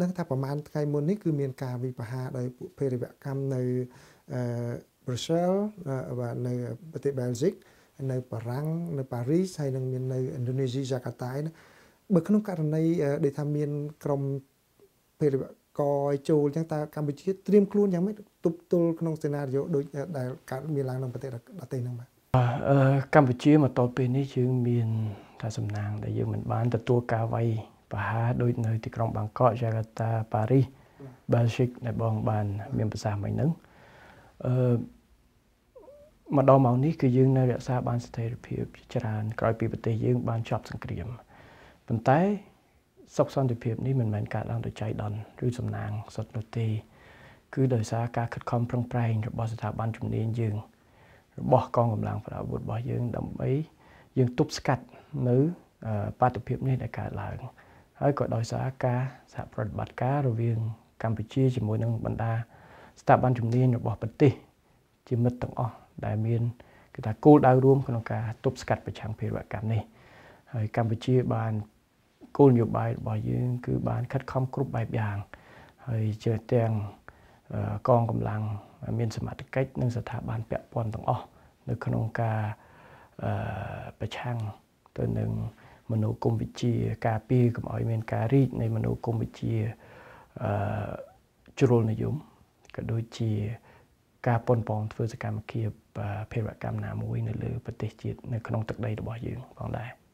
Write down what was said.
យើងដឹងថាប្រហែលថ្ងៃមុននេះគឺមានការវិបហាដោយពួកភេរវកម្មនៅអឺ Brussels បាទនៅប្រទេស Belgium នៅ បារាំងនៅប៉ារីសហើយនឹងមាននៅឥណ្ឌូនេស៊ីយ៉ាកាតាបើក្នុងករណីដែលថាមាន ក្រុមភេរវកយចូលអញ្ចឹងតើកម្ពុជាត្រៀមខ្លួនយ៉ាងម៉េចទប់ទល់ក្នុងសេណារីយ៉ូដូចដែលកើតមានឡើងនៅប្រទេសដទៃហ្នឹងបាទអឺកម្ពុជាមកតទៅពេលនេះយើងមានតែសំណាង ដែលយើងមិនបានទទួលការវាយប្រហែលដូចនៅ ទីក្រុងបាងកកយ៉ាកាតាប៉ារីសបែលហ្សិកដែលបងបានមានប្រសាសន៍មិញហ្នឹងអឺមកដល់មកនេះគឺយើងនៅរក្សាបានស្ថិរភាពច្រើនក្រោយពីប្រទេសយើងបានចប់សង្គ្រាមប៉ុន្តែសុខសន្តិភាពនេះមិនមែនកើតឡើងដោយចៃដន្យឬសំណាងសុទ្ធនោះទេ គឺ ដោយសារការខិតខំប្រឹងប្រែងរបស់ស្ថាប័នជំនាញយើង របស់កងកម្លាំងប្រដាប់អាវុធរបស់យើងដើម្បីយើងទប់ស្កាត់នៅ បាតុភិបនេះដែលកើតឡើង។ហើយក៏ដោយសារការសហប្រតិបត្តិការរវាងកម្ពុជាជាមួយនឹងបណ្ដាស្ថាប័នជំនាញរបស់ប្រទេសជាមិត្តទាំងអស់ដែលមានគេថាគោលដៅរួមក្នុងការទប់ស្កាត់ប្រឆាំងភេរវកម្មនេះហើយកម្ពុជាបានគោលនយោបាយរបស់យើងគឺបានខិតខំគ្រប់បែបយ៉ាងហើយជាទាំងកងកម្លាំងមានសមត្ថកិច្ចនិងស្ថាប័នពាក់ព័ន្ធទាំងអស់នៅក្នុងការប្រឆាំងទៅនឹងមនោគមវិជ្ជាការពារកុំឲ្យមានការរីកនៃមនោគមវិជ្ជាអឺជ្រុលនិយមក៏ដូចជាការប៉ុនប៉ងធ្វើសកម្មភាពភារកម្មណាមួយនៅលើប្រទេសជាតិនៅក្នុងទឹកដីរបស់យើងផងដែរ។